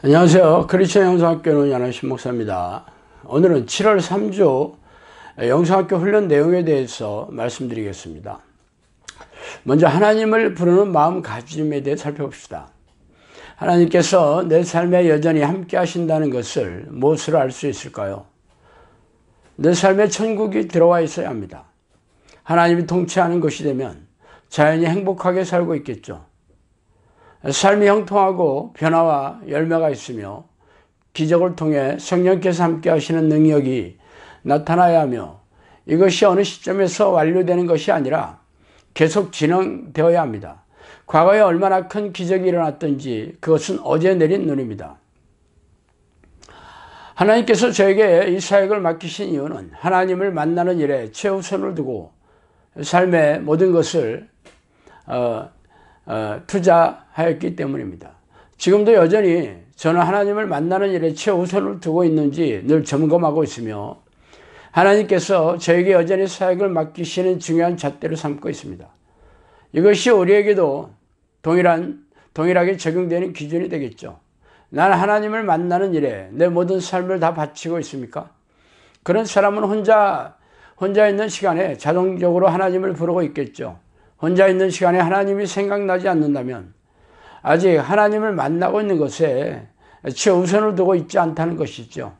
안녕하세요. 크리스천 영상학교는 연하신 목사입니다. 오늘은 7월 3주 영상학교 훈련 내용에 대해서 말씀드리겠습니다. 먼저 하나님을 부르는 마음가짐에 대해 살펴봅시다. 하나님께서 내 삶에 여전히 함께 하신다는 것을 무엇으로 알 수 있을까요? 내 삶에 천국이 들어와 있어야 합니다. 하나님이 통치하는 것이 되면 자연히 행복하게 살고 있겠죠. 삶이 형통하고 변화와 열매가 있으며 기적을 통해 성령께서 함께 하시는 능력이 나타나야 하며 이것이 어느 시점에서 완료되는 것이 아니라 계속 진행되어야 합니다. 과거에 얼마나 큰 기적이 일어났던지 그것은 어제 내린 눈입니다. 하나님께서 저에게 이 사역을 맡기신 이유는 하나님을 만나는 일에 최우선을 두고 삶의 모든 것을 어, 어, 투자하였기 때문입니다. 지금도 여전히 저는 하나님을 만나는 일에 최우선을 두고 있는지 늘 점검하고 있으며 하나님께서 저에게 여전히 사역을 맡기시는 중요한 잣대로 삼고 있습니다. 이것이 우리에게도 동일한 동일하게 적용되는 기준이 되겠죠. 난 하나님을 만나는 일에 내 모든 삶을 다 바치고 있습니까? 그런 사람은 혼자 혼자 있는 시간에 자동적으로 하나님을 부르고 있겠죠. 혼자 있는 시간에 하나님이 생각나지 않는다면 아직 하나님을 만나고 있는 것에 최우선을 두고 있지 않다는 것이죠.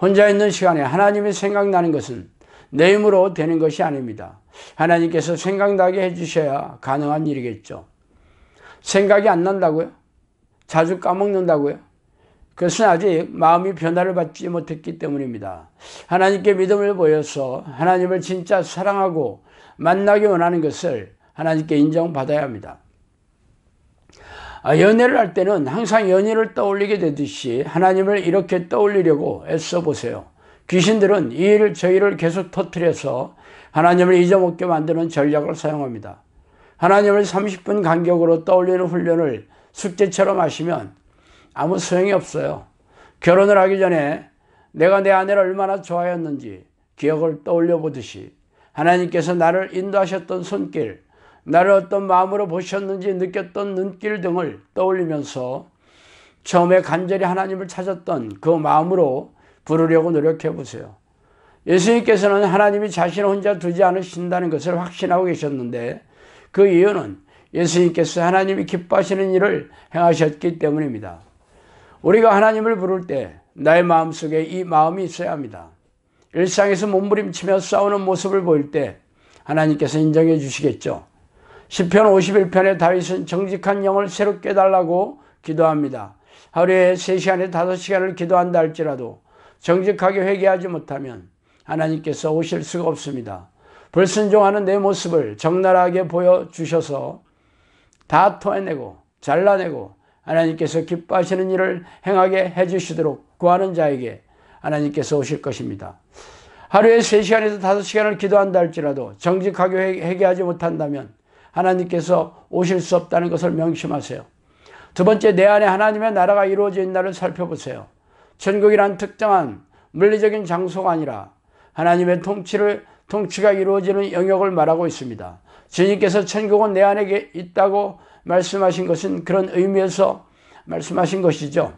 혼자 있는 시간에 하나님이 생각나는 것은 내 힘으로 되는 것이 아닙니다. 하나님께서 생각나게 해주셔야 가능한 일이겠죠. 생각이 안 난다고요? 자주 까먹는다고요? 그것은 아직 마음이 변화를 받지 못했기 때문입니다. 하나님께 믿음을 보여서 하나님을 진짜 사랑하고 만나기 원하는 것을 하나님께 인정받아야 합니다. 아, 연애를 할 때는 항상 연애를 떠올리게 되듯이 하나님을 이렇게 떠올리려고 애써 보세요. 귀신들은 이 일을 저희를 계속 터트려서 하나님을 잊어먹게 만드는 전략을 사용합니다. 하나님을 30분 간격으로 떠올리는 훈련을 숙제처럼 하시면 아무 소용이 없어요. 결혼을 하기 전에 내가 내 아내를 얼마나 좋아했는지 기억을 떠올려 보듯이 하나님께서 나를 인도하셨던 손길, 나를 어떤 마음으로 보셨는지 느꼈던 눈길 등을 떠올리면서 처음에 간절히 하나님을 찾았던 그 마음으로 부르려고 노력해 보세요. 예수님께서는 하나님이 자신을 혼자 두지 않으신다는 것을 확신하고 계셨는데 그 이유는 예수님께서 하나님이 기뻐하시는 일을 행하셨기 때문입니다. 우리가 하나님을 부를 때 나의 마음속에 이 마음이 있어야 합니다. 일상에서 몸부림치며 싸우는 모습을 보일 때 하나님께서 인정해 주시겠죠. 시편 51편의 다윗은 정직한 영을 새롭게달라고 기도합니다. 하루에 3시간에 5시간을 기도한다 할지라도 정직하게 회개하지 못하면 하나님께서 오실 수가 없습니다. 불순종하는 내 모습을 적나라하게 보여주셔서 다 토해내고 잘라내고 하나님께서 기뻐하시는 일을 행하게 해주시도록 구하는 자에게 하나님께서 오실 것입니다. 하루에 3시간에서 5시간을 기도한다 할지라도 정직하게 회개하지 못한다면 하나님께서 오실 수 없다는 것을 명심하세요. 두 번째, 내 안에 하나님의 나라가 이루어져 있나 살펴보세요. 천국이란 특정한 물리적인 장소가 아니라 하나님의 통치를 통치가 이루어지는 영역을 말하고 있습니다. 주님께서 천국은 내 안에 있다고 말씀하신 것은 그런 의미에서 말씀하신 것이죠.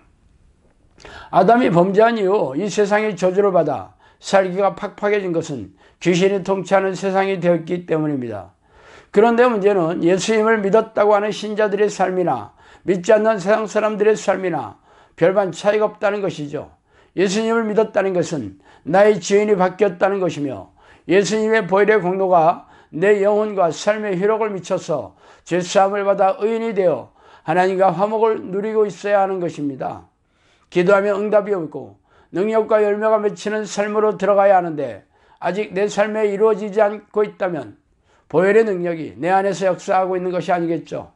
아담이 범죄한 이후 이 세상이 저주를 받아 살기가 팍팍해진 것은 귀신이 통치하는 세상이 되었기 때문입니다. 그런데 문제는 예수님을 믿었다고 하는 신자들의 삶이나 믿지 않는 세상 사람들의 삶이나 별반 차이가 없다는 것이죠. 예수님을 믿었다는 것은 나의 지인이 바뀌었다는 것이며 예수님의 보혈의 공로가 내 영혼과 삶의 희록을 미쳐서 죄사함을 받아 의인이 되어 하나님과 화목을 누리고 있어야 하는 것입니다. 기도하며 응답이 오고 능력과 열매가 맺히는 삶으로 들어가야 하는데 아직 내 삶에 이루어지지 않고 있다면 보혈의 능력이 내 안에서 역사하고 있는 것이 아니겠죠.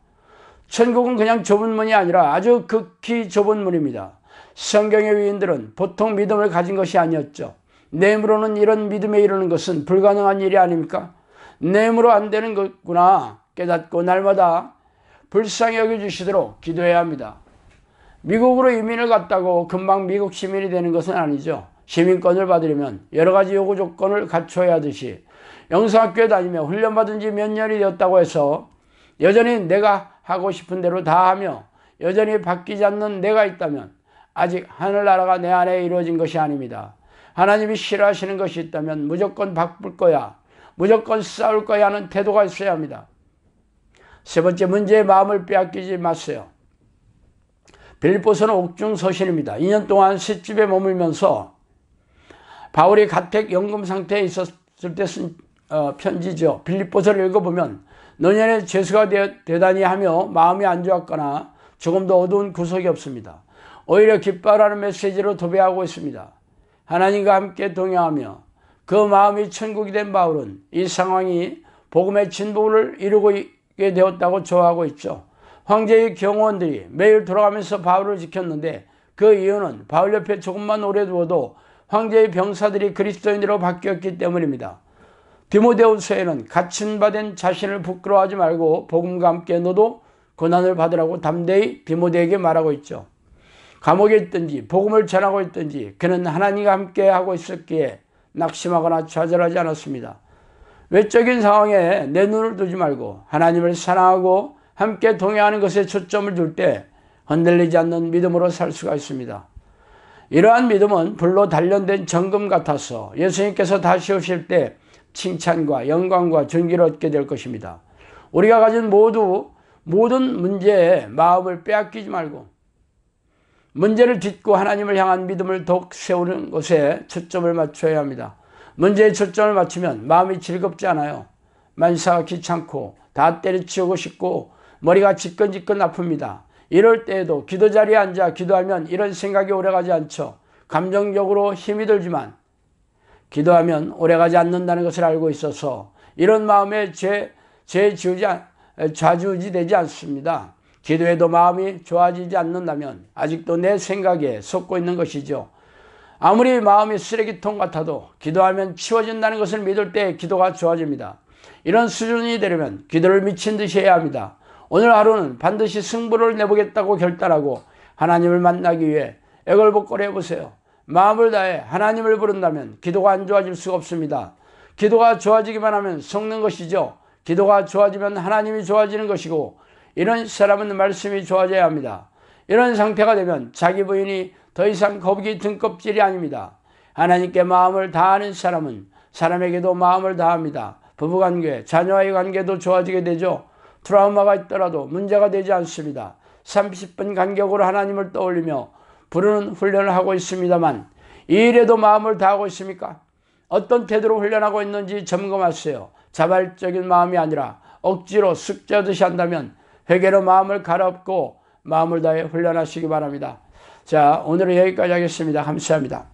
천국은 그냥 좁은 문이 아니라 아주 극히 좁은 문입니다. 성경의 위인들은 보통 믿음을 가진 것이 아니었죠. 내으로는 이런 믿음에 이르는 것은 불가능한 일이 아닙니까? 내으로안 되는 것구나 깨닫고 날마다 불쌍히 여겨주시도록 기도해야 합니다. 미국으로 이민을 갔다고 금방 미국 시민이 되는 것은 아니죠. 시민권을 받으려면 여러 가지 요구 조건을 갖춰야 하듯이 영수학교에 다니며 훈련받은 지 몇 년이 되었다고 해서 여전히 내가 하고 싶은 대로 다 하며 여전히 바뀌지 않는 내가 있다면 아직 하늘나라가 내 안에 이루어진 것이 아닙니다. 하나님이 싫어하시는 것이 있다면 무조건 바꿀 거야. 무조건 싸울 거야 하는 태도가 있어야 합니다. 세 번째 문제의 마음을 빼앗기지 마세요. 빌보스는 옥중 서신입니다. 2년 동안 셋집에 머물면서 바울이 가택 연금 상태에 있었을 때쓴 어, 편지죠. 빌립보서를 읽어보면 너년에 죄수가 되다니 하며 마음이 안 좋았거나 조금도 어두운 구석이 없습니다. 오히려 기뻐하는 메시지로 도배하고 있습니다. 하나님과 함께 동행하며 그 마음이 천국이 된 바울은 이 상황이 복음의 진보를 이루고 있게 되었다고 좋아하고 있죠. 황제의 경호원들이 매일 돌아가면서 바울을 지켰는데 그 이유는 바울 옆에 조금만 오래 두어도 황제의 병사들이 그리스도인으로 바뀌었기 때문입니다. 디모데후서에는 갇힌 바된 자신을 부끄러워하지 말고 복음과 함께 너도 고난을 받으라고 담대히 디모데에게 말하고 있죠. 감옥에 있든지 복음을 전하고 있든지 그는 하나님과 함께 하고 있었기에 낙심하거나 좌절하지 않았습니다. 외적인 상황에 내 눈을 두지 말고 하나님을 사랑하고 함께 동행하는 것에 초점을 둘 때 흔들리지 않는 믿음으로 살 수가 있습니다. 이러한 믿음은 불로 단련된 정금 같아서 예수님께서 다시 오실 때 칭찬과 영광과 존귀를 얻게 될 것입니다. 우리가 가진 모두 모든 문제에 마음을 빼앗기지 말고 문제를 딛고 하나님을 향한 믿음을 더욱 세우는 것에 초점을 맞춰야 합니다. 문제에 초점을 맞추면 마음이 즐겁지 않아요. 만사가 귀찮고 다 때려치우고 싶고 머리가 지끈지끈 아픕니다. 이럴 때에도 기도 자리에 앉아 기도하면 이런 생각이 오래가지 않죠. 감정적으로 힘이 들지만 기도하면 오래가지 않는다는 것을 알고 있어서 이런 마음에 제, 제 지우지, 좌지우지 되지 않습니다. 기도해도 마음이 좋아지지 않는다면 아직도 내 생각에 속고 있는 것이죠. 아무리 마음이 쓰레기통 같아도 기도하면 치워진다는 것을 믿을 때 기도가 좋아집니다. 이런 수준이 되려면 기도를 미친 듯이 해야 합니다. 오늘 하루는 반드시 승부를 내보겠다고 결단하고 하나님을 만나기 위해 애걸복걸해 보세요. 마음을 다해 하나님을 부른다면 기도가 안 좋아질 수가 없습니다. 기도가 좋아지기만 하면 속는 것이죠. 기도가 좋아지면 하나님이 좋아지는 것이고 이런 사람은 말씀이 좋아져야 합니다. 이런 상태가 되면 자기 부인이 더 이상 거북이 등껍질이 아닙니다. 하나님께 마음을 다하는 사람은 사람에게도 마음을 다합니다. 부부관계, 자녀와의 관계도 좋아지게 되죠. 트라우마가 있더라도 문제가 되지 않습니다. 30분 간격으로 하나님을 떠올리며 부르는 훈련을 하고 있습니다만 이 일에도 마음을 다하고 있습니까? 어떤 태도로 훈련하고 있는지 점검하세요. 자발적인 마음이 아니라 억지로 숙제하듯이 한다면 회개로 마음을 가렵고 마음을 다해 훈련하시기 바랍니다. 자, 오늘은 여기까지 하겠습니다. 감사합니다.